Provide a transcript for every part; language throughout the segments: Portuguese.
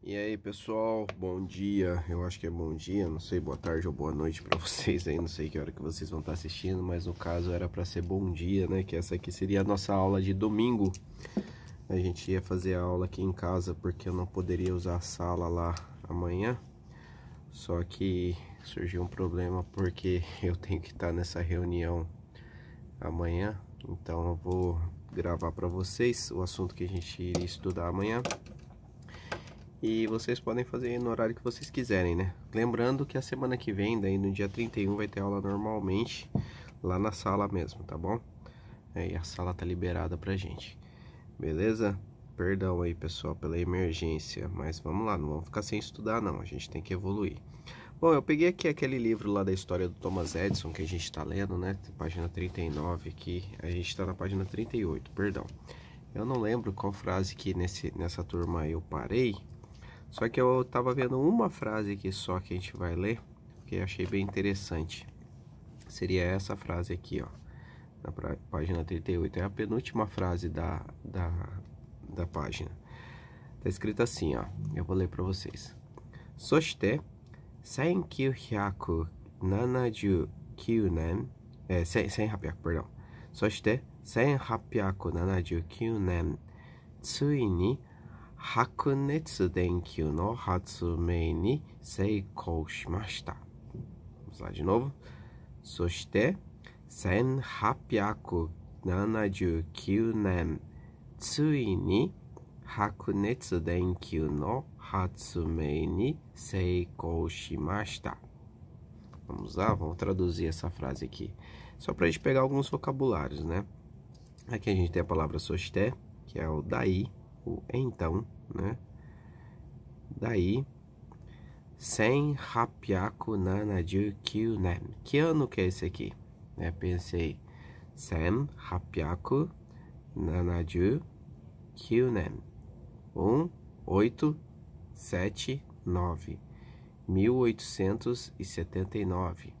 E aí pessoal, bom dia, eu acho que é bom dia, não sei, boa tarde ou boa noite para vocês aí, não sei que hora que vocês vão estar tá assistindo, mas no caso era para ser bom dia, né, que essa aqui seria a nossa aula de domingo. A gente ia fazer a aula aqui em casa porque eu não poderia usar a sala lá amanhã, só que surgiu um problema porque eu tenho que estar tá nessa reunião amanhã, então eu vou gravar para vocês o assunto que a gente iria estudar amanhã. E vocês podem fazer no horário que vocês quiserem, né? Lembrando que a semana que vem, daí no dia 31, vai ter aula normalmente lá na sala mesmo, tá bom? Aí é, a sala tá liberada pra gente. Beleza? Perdão aí, pessoal, pela emergência, mas vamos lá, não vamos ficar sem estudar não, a gente tem que evoluir. Bom, eu peguei aqui aquele livro lá da história do Thomas Edison que a gente está lendo, né? Página 39 aqui, a gente está na página 38, perdão. Eu não lembro qual frase que nesse, nessa turma eu parei, só que eu estava vendo uma frase aqui só que a gente vai ler, que eu achei bem interessante. Seria essa frase aqui, ó. Na página 38. É a penúltima frase da, da, da página. Tá escrito assim, ó. Eu vou ler para vocês. É, 1979年、えー、1800, perdão. Tsui ni. 白熱電球の発明に成功しました。Vamos lá de novo. そして、1879年、ついに白熱電球の発明に成功しました。Vamos lá, vamos traduzir essa frase aqui. Só para a gente pegar alguns vocabulários, né? Aqui a gente tem a palavra sosté, que é o daí então, né? Daí, sem rapiaco nana de nem. Que ano que é esse aqui? Né? Pensei, sem rapiaco nana de nem. Um, oito, sete, nove. mil oitocentos e e setenta nove.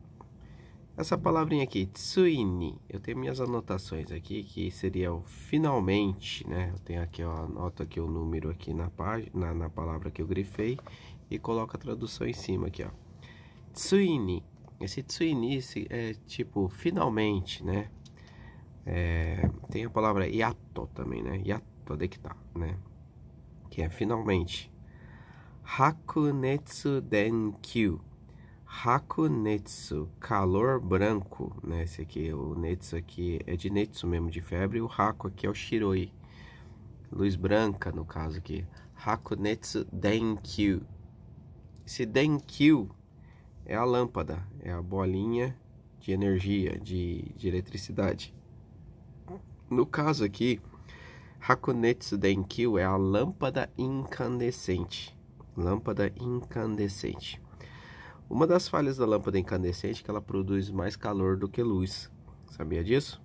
Essa palavrinha aqui, tsuini, eu tenho minhas anotações aqui, que seria o finalmente, né? Eu tenho aqui, ó, anoto aqui o número aqui na página, na palavra que eu grifei e coloco a tradução em cima aqui, ó. Tsuini, esse tsuini é tipo finalmente, né? É, tem a palavra yato também, né? Yato é tá né? Que é finalmente. Hakunetsu denkyu Hakunetsu, calor branco, né? Esse aqui, o Netsu aqui é de Netsu mesmo, de febre. O Haku aqui é o Shiroi, luz branca no caso aqui. Hakunetsu Denkyu. Esse Denkyu é a lâmpada, é a bolinha de energia, de, de eletricidade. No caso aqui, Hakunetsu Denkyu é a lâmpada incandescente. Lâmpada incandescente. Uma das falhas da lâmpada incandescente é que ela produz mais calor do que luz. Sabia disso?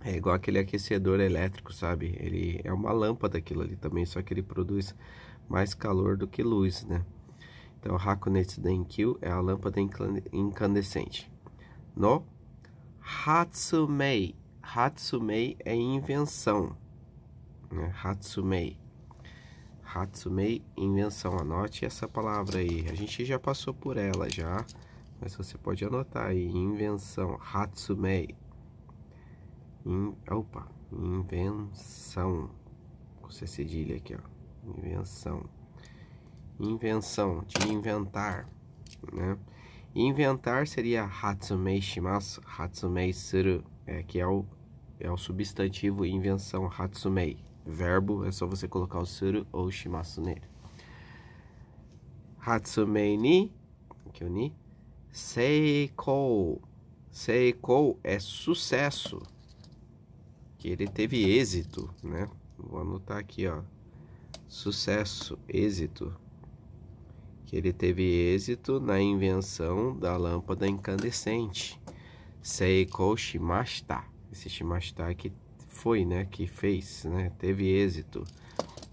É igual aquele aquecedor elétrico, sabe? Ele é uma lâmpada aquilo ali também, só que ele produz mais calor do que luz, né? Então, Hakunet Denkyu é a lâmpada incandescente. No Hatsumei. Hatsumei é invenção. Né? Hatsumei. Hatsumei, invenção. Anote essa palavra aí. A gente já passou por ela já, mas você pode anotar aí. Invenção, Hatsumei. In, opa, invenção. Você cedilha aqui, ó. Invenção. Invenção, de inventar, né? Inventar seria Hatsumei shimasu, Hatsumei suru, é, que é o, é o substantivo invenção Hatsumei verbo, é só você colocar o suru ou o shimasu nele. Hatsumei ni, aqui o ni, seikou. Seikou é sucesso, que ele teve êxito, né? Vou anotar aqui, ó. Sucesso, êxito. Que ele teve êxito na invenção da lâmpada incandescente. Seikou shimashita. Esse shimashita aqui foi, né, que fez, né, teve êxito.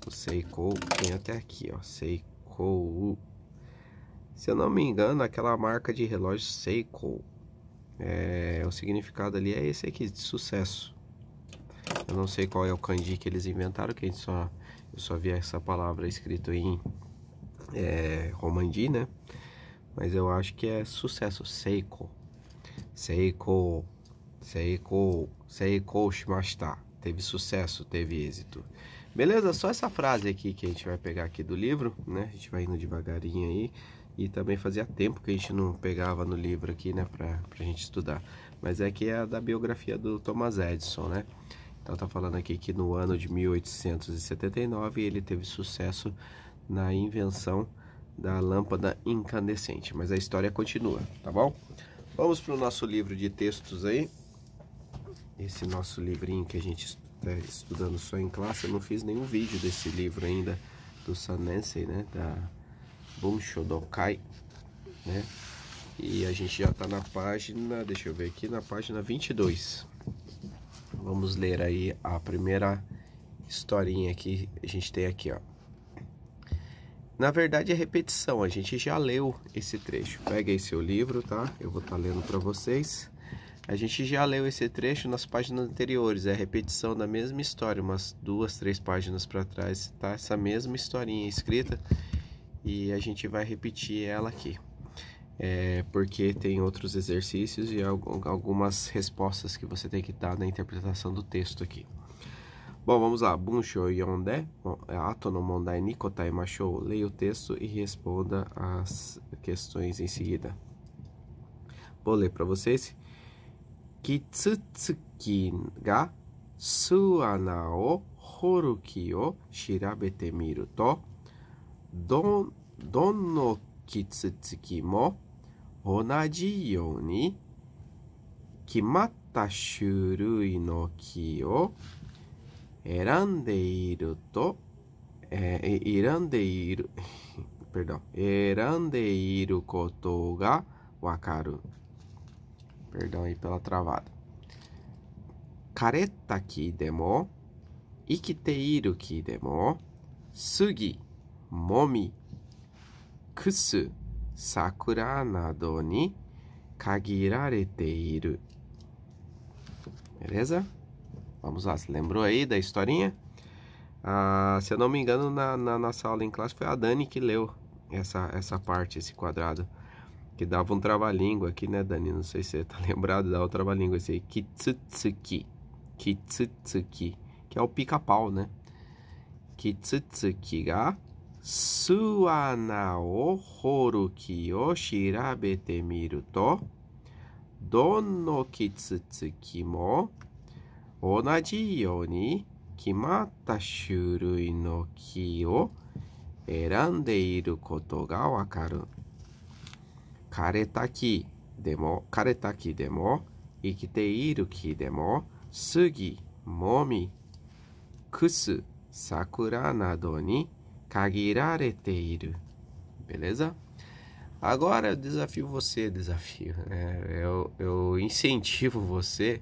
O Seiko tem até aqui, ó, Seiko. Se eu não me engano, aquela marca de relógio Seiko, é, o significado ali é esse aqui, de sucesso. Eu não sei qual é o kanji que eles inventaram, que a gente só, eu só vi essa palavra escrito em é, romandi, né? Mas eu acho que é sucesso, Seiko. Seiko se aequou, se aequou tá teve sucesso, teve êxito. Beleza? Só essa frase aqui que a gente vai pegar aqui do livro, né? A gente vai indo devagarinho aí. E também fazia tempo que a gente não pegava no livro aqui, né? Pra, pra gente estudar. Mas é que é da biografia do Thomas Edison, né? Então tá falando aqui que no ano de 1879 ele teve sucesso na invenção da lâmpada incandescente. Mas a história continua, tá bom? Vamos pro nosso livro de textos aí esse nosso livrinho que a gente está estudando só em classe. Eu não fiz nenhum vídeo desse livro ainda do Sanensei, né? Da Bumshodokai, Dokai, né? E a gente já está na página, deixa eu ver aqui, na página 22. Vamos ler aí a primeira historinha que a gente tem aqui, ó. Na verdade é repetição, a gente já leu esse trecho. Pega aí seu livro, tá? Eu vou estar tá lendo para vocês. A gente já leu esse trecho nas páginas anteriores, é a repetição da mesma história, umas duas, três páginas para trás, tá? Essa mesma historinha escrita e a gente vai repetir ela aqui. É, porque tem outros exercícios e algumas respostas que você tem que dar na interpretação do texto aqui. Bom, vamos lá. Bunsho yonde, é Atonomondai no mondai nikotai masho. Leia o texto e responda as questões em seguida. Vou ler para vocês. キツツキが巣穴を掘る木を調べてみると、ど、どのキツツキも同じように決まった種類の木を選んでいると、えー、選んでいる、選んでいることがわかる。Perdão aí pela travada. Kareta ki demo, ikiteiru ki demo, sugi, momi, kusu, sakura nado ni kagirarete iru. Beleza? Vamos lá, se lembrou aí da historinha? Ah, se eu não me engano, na, na nossa aula em classe foi a Dani que leu essa, essa parte, esse quadrado. que dava um trava-língua aqui, né, Dani? Não sei se você tá lembrado, dava um trava-língua esse aí. Kitsutsuki. Kitsutsuki. Que é o pica-pau, né? Kitsutsuki ga suana o horuki o shirabete miru to donno kitsutsuki mo onaji you ni kimatta shurui no ki o 選んでいることがわかる。karetaki demo, karetaki demo, ikiteiru ki demo, sugi, momi, kusu, sakura nado ni kagirarete iru. Beleza? Agora eu desafio você, desafio. Né? Eu, eu incentivo você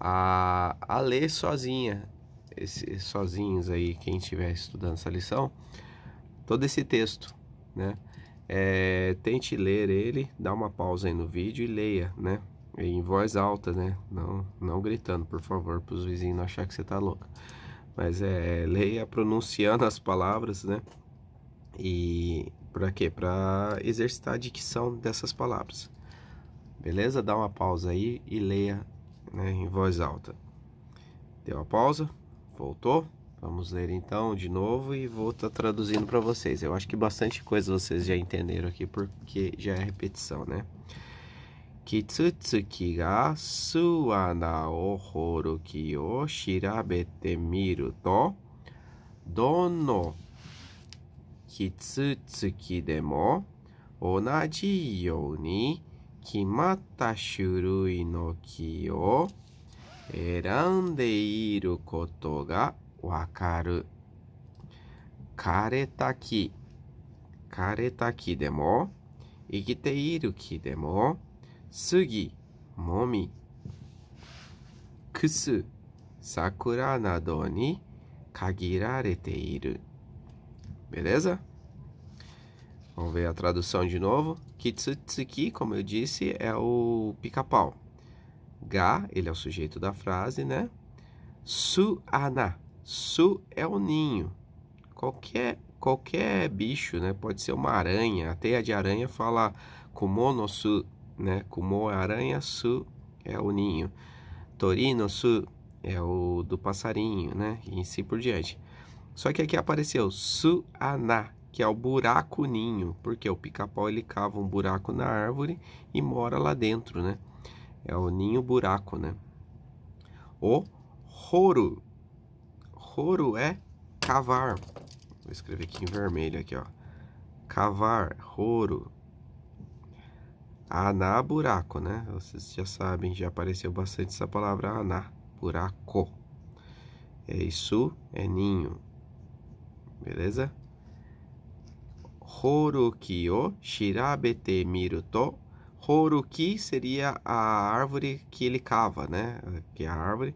a, a ler sozinha, esses, sozinhos aí, quem estiver estudando essa lição, todo esse texto, né? é, tente ler ele, dá uma pausa aí no vídeo e leia, né? Em voz alta, né? Não, não gritando, por favor, para os vizinhos não achar que você tá louco. Mas é, é, leia pronunciando as palavras, né? E para quê? Para exercitar a dicção dessas palavras. Beleza? Dá uma pausa aí e leia né, em voz alta. Deu a pausa, voltou. Vamos ler então de novo e vou estar tá traduzindo para vocês. Eu acho que bastante coisa vocês já entenderam aqui porque já é repetição, né? Kitsutsuki ga suana ohoro ki o shirabete miru to dono kitsutsuki demo onaji you ni kimatta shurui no ki o erandeiru koto ga わかる。枯れた木。枯れた木でも、生きている木でも、杉、もみ、くす、桜などに限られている。Beleza? Vamos ver a tradução de novo. Kitsutsuki, como eu disse, é o pica-pau. Ga, ele é o sujeito da frase, né? Suana Su é o ninho. Qualquer qualquer bicho, né? Pode ser uma aranha. A teia de aranha fala kumono su, né? Kumo é aranha, su é o ninho. Torino su é o do passarinho, né? E assim por diante. Só que aqui apareceu su ana, que é o buraco ninho, porque o pica-pau ele cava um buraco na árvore e mora lá dentro, né? É o ninho buraco, né? O roro Couro é cavar. Vou escrever aqui em vermelho aqui, ó. Cavar, roro. Aná, buraco, né? Vocês já sabem, já apareceu bastante essa palavra aná, buraco. É isso, é ninho. Beleza? Horuki o shirabete miru to. Horuki seria a árvore que ele cava, né? Que é a árvore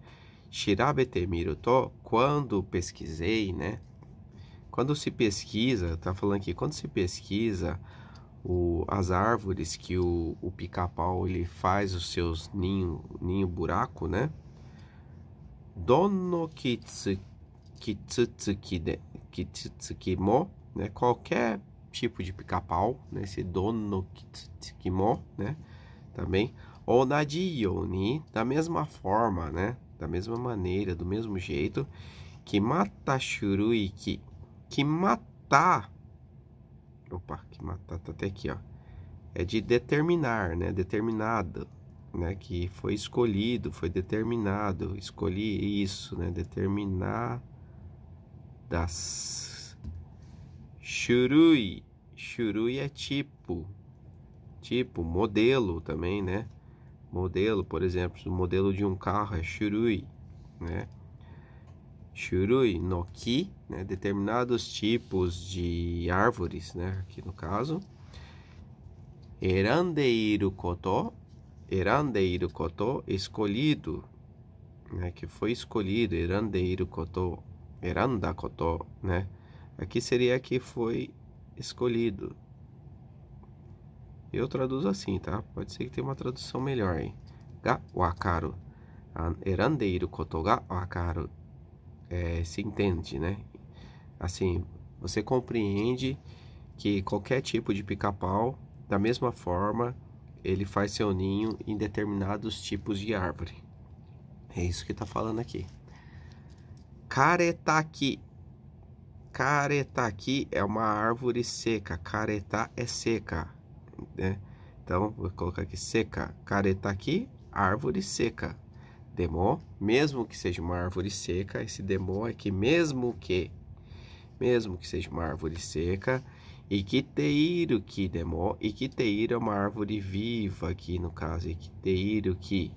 shirabete quando pesquisei, né? Quando se pesquisa, tá falando aqui, quando se pesquisa o, as árvores que o, o pica-pau ele faz os seus ninho, ninho buraco, né? Dono kitsu, mo, né? Qualquer tipo de pica-pau, né? Esse dono mo, né? Também. Onadiyo ni, da mesma forma, né? da mesma maneira, do mesmo jeito, que mata shuruiki, que matar, opa, que matar tá até aqui, ó, é de determinar, né, determinado, né, que foi escolhido, foi determinado, escolhi isso, né, determinar das shurui, shurui é tipo, tipo, modelo também, né, modelo, por exemplo, o modelo de um carro é shurui, né? Shurui no ki, né? determinados tipos de árvores, né? aqui no caso. Erandeiru koto, Erandeiru koto, escolhido, né? que foi escolhido, Erandeiru koto, Eranda koto, né? Aqui seria que foi escolhido, eu traduzo assim, tá? Pode ser que tenha uma tradução melhor aí. Ga wakaru. Ah, erandeiro koto ga wakaru. É, se entende, né? Assim, você compreende que qualquer tipo de pica-pau, da mesma forma, ele faz seu ninho em determinados tipos de árvore. É isso que está falando aqui. Caretaqui. Caretaqui é uma árvore seca. Careta é seca né? Então, vou colocar aqui seca. Careta aqui, árvore seca. Demó, mesmo que seja uma árvore seca, esse demó é que mesmo que, mesmo que seja uma árvore seca, Iquiteiro que demó, Iquiteiro é uma árvore viva aqui no caso, Iquiteiro que,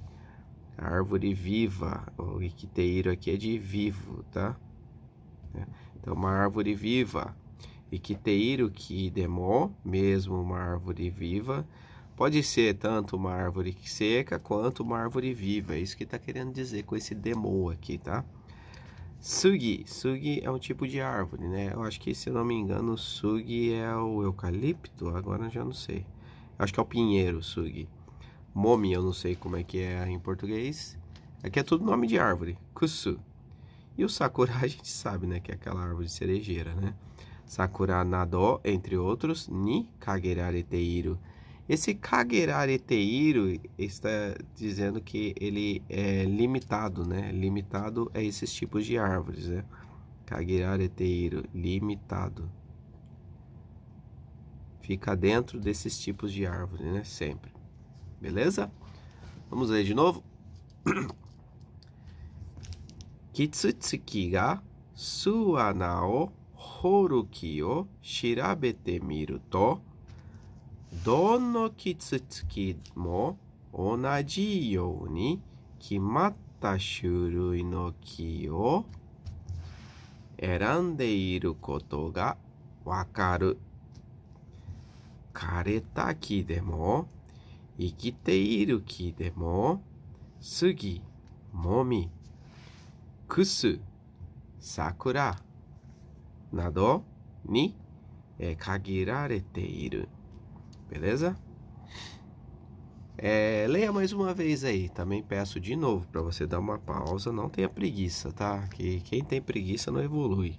árvore viva, o Iquiteiro aqui é de vivo, tá? Né? Então, uma árvore viva e que teiro que demó, mesmo uma árvore viva, pode ser tanto uma árvore seca quanto uma árvore viva. É isso que está querendo dizer com esse demó aqui, tá? Sugi. Sugi é um tipo de árvore, né? Eu acho que, se não me engano, sugi é o eucalipto. Agora já não sei. Eu acho que é o pinheiro, sugi. Momi, eu não sei como é que é em português. Aqui é tudo nome de árvore. Kusu. E o sakura a gente sabe, né? Que é aquela árvore cerejeira, né? Sakura Nado, entre outros, Ni kagerareteiro. Esse kagerareteiro está dizendo que ele é limitado, né? Limitado é esses tipos de árvores, né? Kagerareteiro, limitado. Fica dentro desses tipos de árvores, né? Sempre. Beleza? Vamos ler de novo. Kitsutsuki ga suanao ルきを調べてみると、どのキツツキも同じように決まった種類の木を選んでいることがわかる。枯れた木でも、生きている木でも、杉、もみ、くす、桜、ni É, leia mais uma vez aí. Também peço de novo para você dar uma pausa. Não tenha preguiça, tá? Que quem tem preguiça não evolui.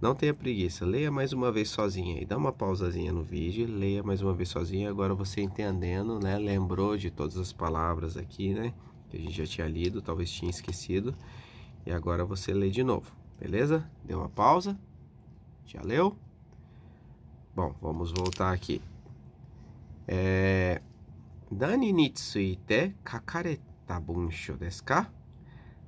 Não tenha preguiça. Leia mais uma vez sozinha aí. Dá uma pausazinha no vídeo. Leia mais uma vez sozinha. Agora você entendendo, né? Lembrou de todas as palavras aqui, né? Que a gente já tinha lido, talvez tinha esquecido. E agora você lê de novo, beleza? Deu uma pausa. Já leu? Bom, vamos voltar aqui. É... Nani nitsuite kakareta bunsho desu ka?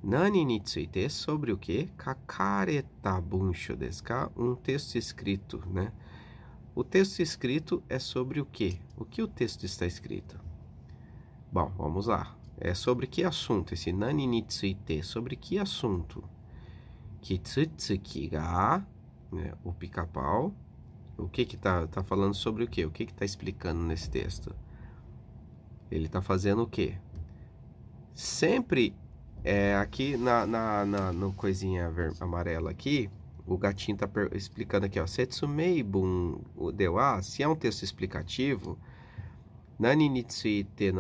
Nani nitsuite, sobre o que? Kakareta bunsho desu ka? Um texto escrito, né? O texto escrito é sobre o que? O que o texto está escrito? Bom, vamos lá. É sobre que assunto esse nani nitsuite? Sobre que assunto? Kitsutsuki ga né, o pica-pau. O que que tá, tá falando sobre o que? O que que tá explicando nesse texto? Ele tá fazendo o quê? Sempre é, aqui na, na, na no coisinha amarela aqui, o gatinho tá explicando aqui, ó. Setsumei bun dewa, ah, se é um texto explicativo, nani nitsui te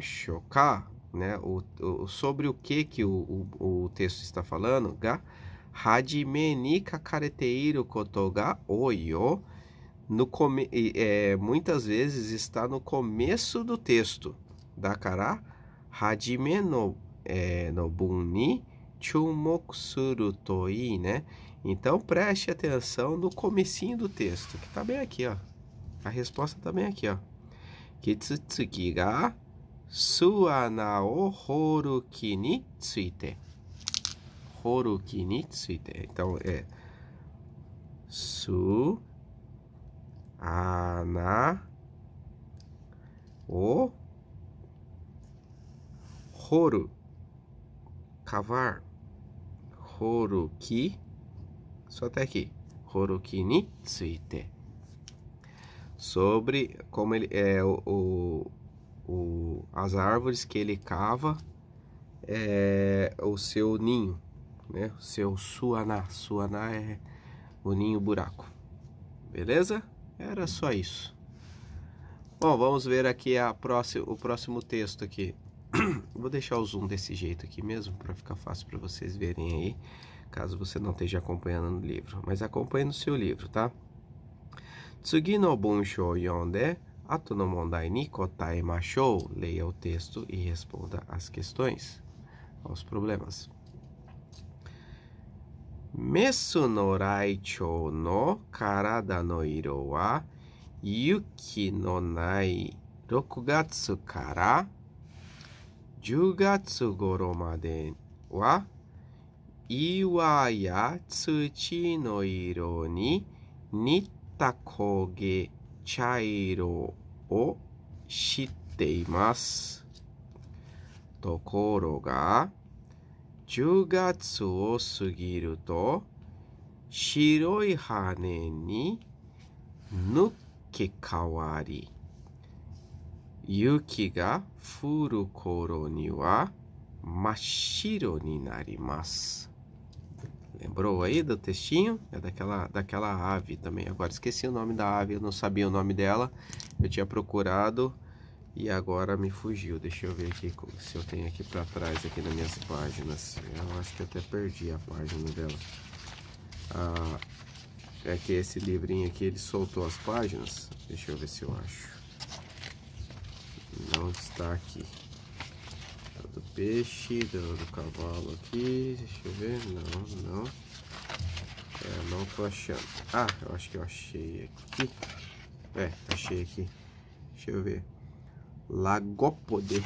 shoka, né? O, o, sobre o que que o, o, o texto está falando, ga Hajime ni kotoga koto oyo. No come, é, muitas vezes está no começo do texto. Dakara, hajime no, é, no bun ni toi, né? Então preste atenção no comecinho do texto, que está bem aqui, ó. A resposta está bem aqui, ó. Kitsutsuki ga suana o horuki ni tsuite horuki ni Então é su ana o horu cavar horuki só até aqui horuki ni sobre como ele é o, o, o as árvores que ele cava é, o seu ninho né? Seu suaná, suaná é o ninho buraco. Beleza? Era só isso. Bom, vamos ver aqui a o próximo texto aqui. Vou deixar o zoom desse jeito aqui mesmo para ficar fácil para vocês verem aí, caso você não esteja acompanhando no livro, mas acompanhe no seu livro, tá? Tsugi no bunshou yonde ato no mondai ni kotai Leia o texto e responda às questões, aos problemas. メスのライチョウの体の色は雪のない6月から10月頃までは岩や土の色に似た焦げ茶色を知っています。ところが、10月を過ぎると白い羽に抜け変わり雪が降る頃には真っ白になります。Lembrou aí do textinho? É daquela, daquela ave também. Agora esqueci o nome da ave, eu não sabia o nome dela. Eu tinha procurado e agora me fugiu. Deixa eu ver aqui se eu tenho aqui para trás aqui nas minhas páginas. Eu acho que até perdi a página dela. Ah, é que esse livrinho aqui ele soltou as páginas. Deixa eu ver se eu acho. Não está aqui. Tá do peixe, do, do cavalo aqui. Deixa eu ver. Não, não. É, não tô achando. Ah, eu acho que eu achei aqui. É, achei aqui. Deixa eu ver. Lagópode.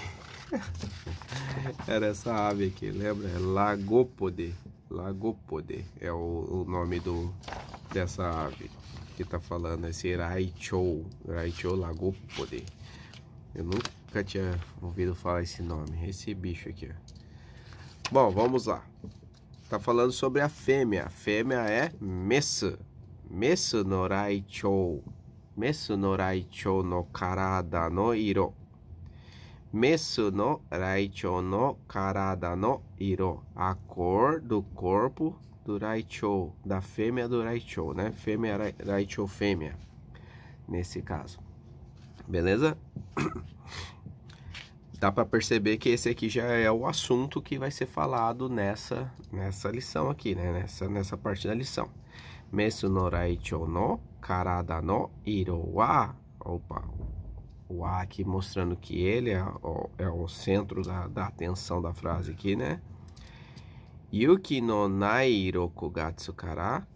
Era essa ave aqui, lembra? É Lagopode, Lagópode. Lagópode é o, o, nome do, dessa ave que tá falando, esse Raichou. Raichou Lagópode. Eu nunca tinha ouvido falar esse nome, esse bicho aqui. Bom, vamos lá. Tá falando sobre a fêmea. A fêmea é Messa. Messa no Raichou. Mesu no raichou no karada no iro. Mesu no raichou no karada no iro. A cor do corpo do raichou, da fêmea do raichou, né? Fêmea raichou, fêmea, nesse caso. Beleza? Dá para perceber que esse aqui já é o assunto que vai ser falado nessa, nessa lição aqui, né? Nessa, nessa parte da lição. Mesu no raichou no karada no iro wa. Opa, o A aqui mostrando que ele é, o, é o centro da, da, atenção da frase aqui, né? Yuki no nai rokugatsu kara.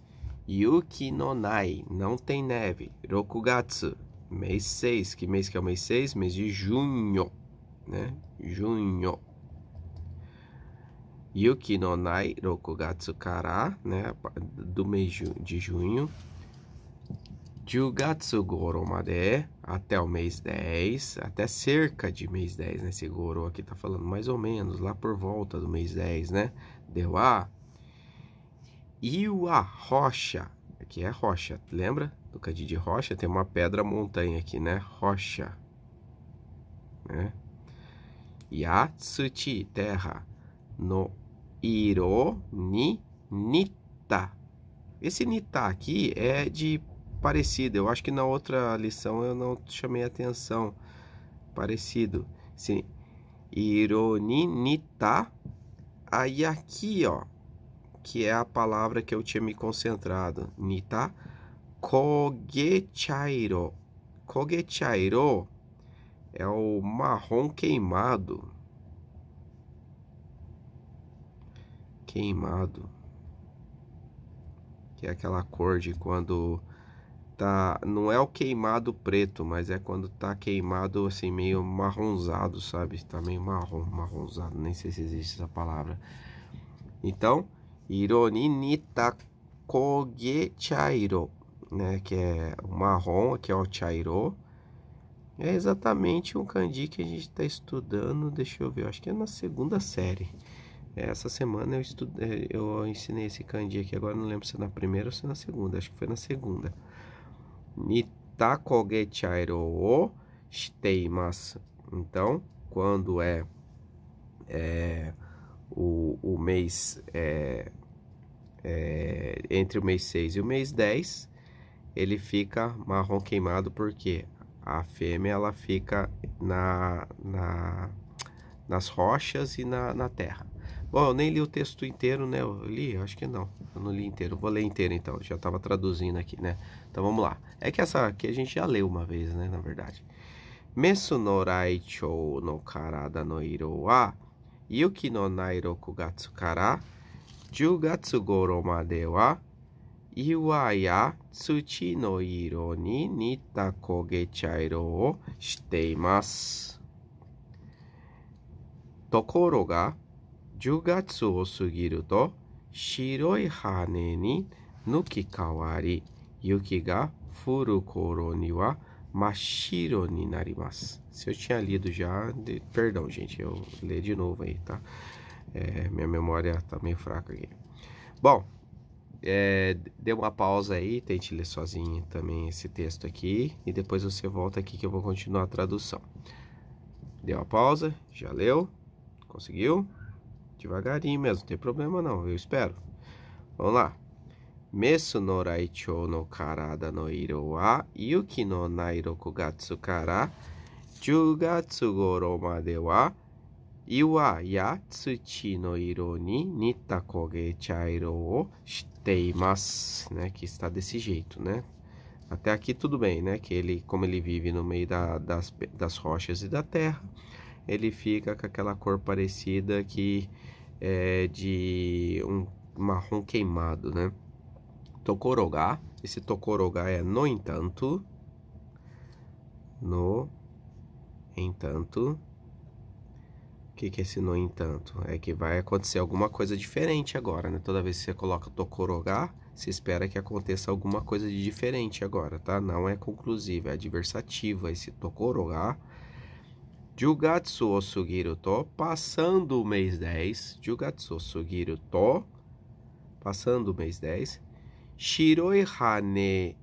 Yuki no nai, não tem neve. Rokugatsu, mês 6. Que mês que é o mês 6? Mês de junho, né? Junho. Yuki no nai rokugatsu kara, né? Do mês de junho. Jugatsu goro made até o mês 10, até cerca de mês 10, né? Segurou aqui, tá falando mais ou menos, lá por volta do mês 10, né? Deu a Iwa Rocha, aqui é rocha, lembra? Do Cadi de Rocha tem uma pedra montanha aqui, né? Rocha, né? Yatsuchi, terra, no Iro ni Nita. Esse Nita aqui é de parecido. Eu acho que na outra lição eu não chamei atenção. Parecido. Sim. Ironinita. Aí aqui, ó, que é a palavra que eu tinha me concentrado. Nita. Kogechairo. Kogechairo é o marrom queimado. Queimado. Que é aquela cor de quando tá não é o queimado preto mas é quando tá queimado assim meio marronzado sabe tá meio marrom marronzado nem sei se existe essa palavra então ironinita koge chairo né que é o marrom que é o chairo é exatamente um candi que a gente está estudando deixa eu ver acho que é na segunda série é, essa semana eu, estudei é, eu ensinei esse candi aqui agora não lembro se é na primeira ou se é na segunda acho que foi na segunda nita o shiteimasu. Então, quando é, é o, o, mês é, é, entre o mês 6 e o mês 10, ele fica marrom queimado porque a fêmea ela fica na, na nas rochas e na, na terra. Bom, eu nem li o texto inteiro, né? Eu li? Acho que não. Eu não li inteiro. vou ler inteiro então. já estava traduzindo aqui, né? Então vamos lá. É que essa aqui a gente já leu uma vez, né? Na verdade. Mesu no raicho no karada no iro wa yuki no nairo kugatsu kara jugatsu goro made wa iwa ya tsuchi no iro ni nita koge chairo o shiteimasu. Tokoro ga 10月を過ぎると白い羽に抜き変わり雪が降る頃には Mashiro narimasu. Se eu tinha lido já, de... perdão, gente, eu leio de novo aí, tá? É, minha memória tá meio fraca aqui. Bom, é, dê uma pausa aí, tente ler sozinho também esse texto aqui, e depois você volta aqui que eu vou continuar a tradução. Deu uma pausa, já leu, conseguiu? Devagarinho mesmo, não tem problema não, eu espero. Vamos lá. Mesu no raichou no karada no iro wa yuki no nairoku gatsu kara 10月頃までは岩や土の色に似た焦げ茶色をしています, né? Que está desse jeito, né? Até aqui tudo bem, né? Que ele, como ele vive no meio da, das, das rochas e da terra, ele fica com aquela cor parecida que é, de um marrom queimado, né? Tokorogá. Esse Tokorogá é no entanto. No entanto. O que, que é esse no entanto? É que vai acontecer alguma coisa diferente agora, né? Toda vez que você coloca Tokorogá, você espera que aconteça alguma coisa de diferente agora, tá? Não é conclusiva, é adversativa esse Tokorogá Jugatsu Osugiru To, passando o mês 10, Jugatsu Osugiru To, passando o mês 10, Shiroi Hane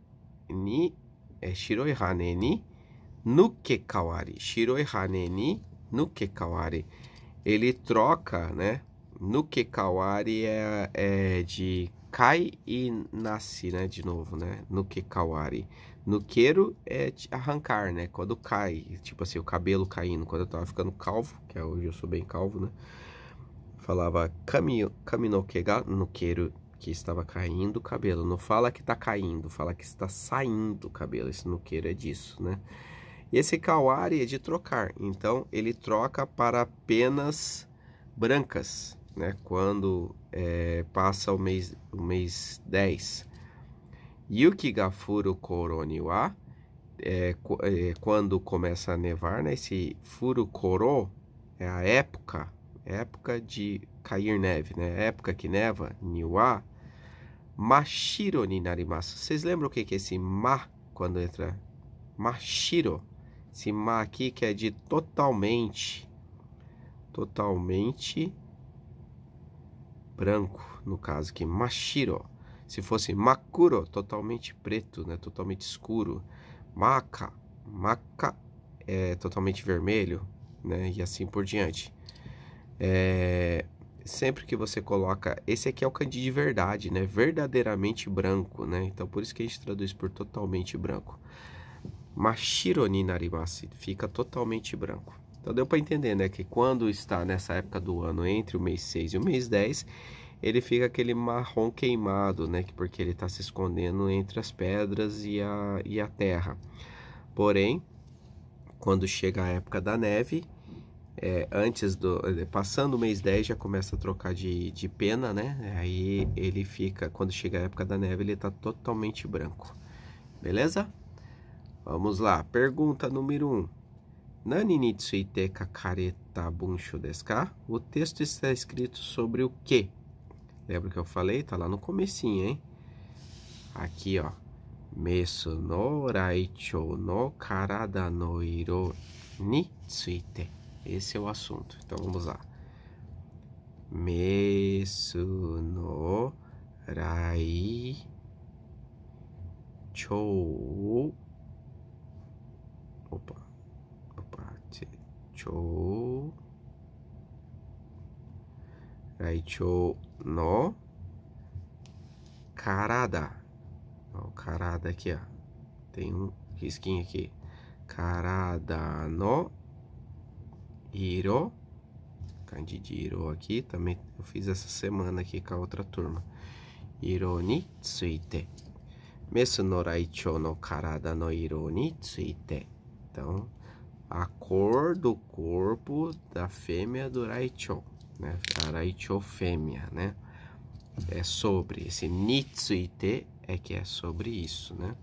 ni, é, Shiroi Hane ni nuke kawari, Shiroi Hane ni nuke kawari. Ele troca, né? Nuke kawari é, é de Kai e nasce, né? De novo, né? Nuke kawari. No queiro é arrancar, né? Quando cai, tipo assim, o cabelo caindo. Quando eu tava ficando calvo, que hoje é eu sou bem calvo, né? Falava caminho, caminho que no queiro que estava caindo o cabelo. Não fala que tá caindo, fala que está saindo o cabelo. Esse no queiro é disso, né? E esse kawari é de trocar. Então ele troca para penas brancas, né? Quando é, passa o mês, o mês 10. Yuki Gafuru Koroni wa é, é, quando começa a nevar, né? Esse furo coro é a época, época de cair neve, né? Época que neva, niwa. Mashiro ni narimasu. Vocês lembram o que é esse ma quando entra? Mashiro. Esse ma aqui que é de totalmente, totalmente branco, no caso aqui, mashiro. Se fosse makuro, totalmente preto, né? totalmente escuro. Maka, maka é totalmente vermelho, né? E assim por diante. É, sempre que você coloca, esse aqui é o kanji de verdade, né? Verdadeiramente branco, né? Então por isso que a gente traduz por totalmente branco. Mashiro ni narimasi, fica totalmente branco. Então deu para entender, né, que quando está nessa época do ano entre o mês 6 e o mês 10, ele fica aquele marrom queimado, né? Porque ele está se escondendo entre as pedras e a, e a terra. Porém, quando chega a época da neve, é, antes do é, passando o mês 10 já começa a trocar de, de pena, né? Aí ele fica, quando chega a época da neve, ele está totalmente branco. Beleza? Vamos lá. Pergunta número 1. Um. Naninitsuite kakareta bunshu desu O texto está escrito sobre o que Lembra que eu falei? Tá lá no comecinho, hein? Aqui, ó. Mesu no raicho no karada no iro ni tsuite. Esse é o assunto. Então vamos lá. Mesu no raicho. Opa. Opa. Chou. Raichou no Karada. Ó, o Karada aqui, ó. Tem um risquinho aqui. Karada no Iro. Candidiro aqui. Também eu fiz essa semana aqui com a outra turma. Iro ni tsuite. Mesu no raichou no Karada no Iro ni tsuite. Então, a cor do corpo da fêmea do Raichou né? Araichofêmia, né? É sobre, esse nitsuite é que é sobre isso, né?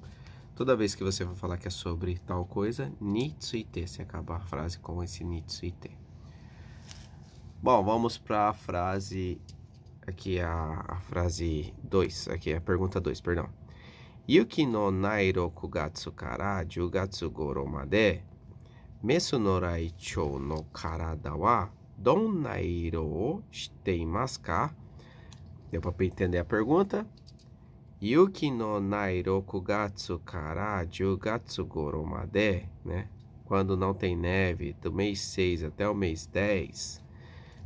Toda vez que você for falar que é sobre tal coisa, nitsuite, você acaba a frase com esse nitsuite. Bom, vamos para a frase, aqui é a, a frase 2, aqui é a pergunta 2, perdão. Yuki no nairo kugatsu kara jugatsu goro made, mesu no raichou no karada wa どんな色をしていますか Deu para entender a pergunta? Yuki no Nairo Kugatsu Kara Jugatsu né? Quando não tem neve, do mês 6 até o mês 10.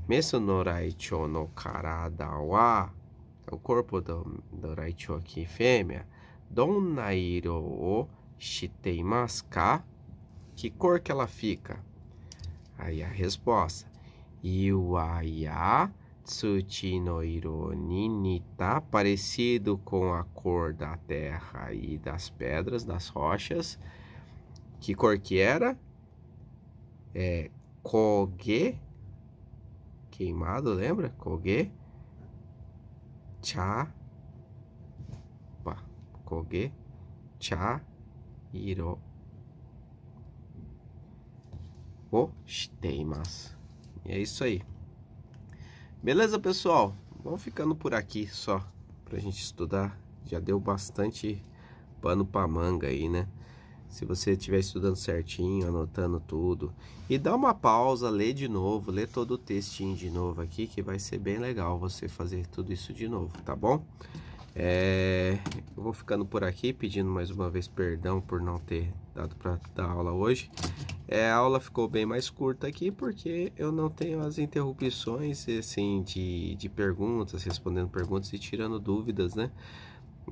Mesu no Raicho no Kara é o corpo do, do Raicho aqui, fêmea. Don Nairo o Shiteimasu ka? Que cor que ela fica? Aí a resposta. Iwaya Tsuchi no Ironinita, tá parecido com a cor da terra e das pedras, das rochas. Que cor que era? É Koge, queimado, lembra? Koge, Cha, opa, Koge, Cha, Iro, O, Shteimas. E é isso aí. Beleza, pessoal? Vamos ficando por aqui só pra gente estudar. Já deu bastante pano pra manga aí, né? Se você estiver estudando certinho, anotando tudo. E dá uma pausa, lê de novo, lê todo o textinho de novo aqui, que vai ser bem legal você fazer tudo isso de novo, tá bom? É, eu vou ficando por aqui, pedindo mais uma vez perdão por não ter dado para dar aula hoje. É, a aula ficou bem mais curta aqui porque eu não tenho as interrupções assim, de, de perguntas, respondendo perguntas e tirando dúvidas, né?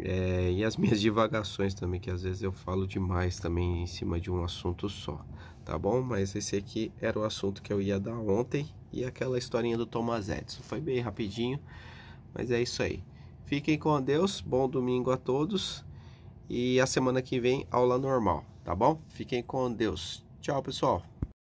É, e as minhas divagações também, que às vezes eu falo demais também em cima de um assunto só, tá bom? Mas esse aqui era o assunto que eu ia dar ontem e aquela historinha do Thomas Edison. Foi bem rapidinho, mas é isso aí. Fiquem com Deus, bom domingo a todos e a semana que vem aula normal, tá bom? Fiquem com Deus. Tchau, pessoal.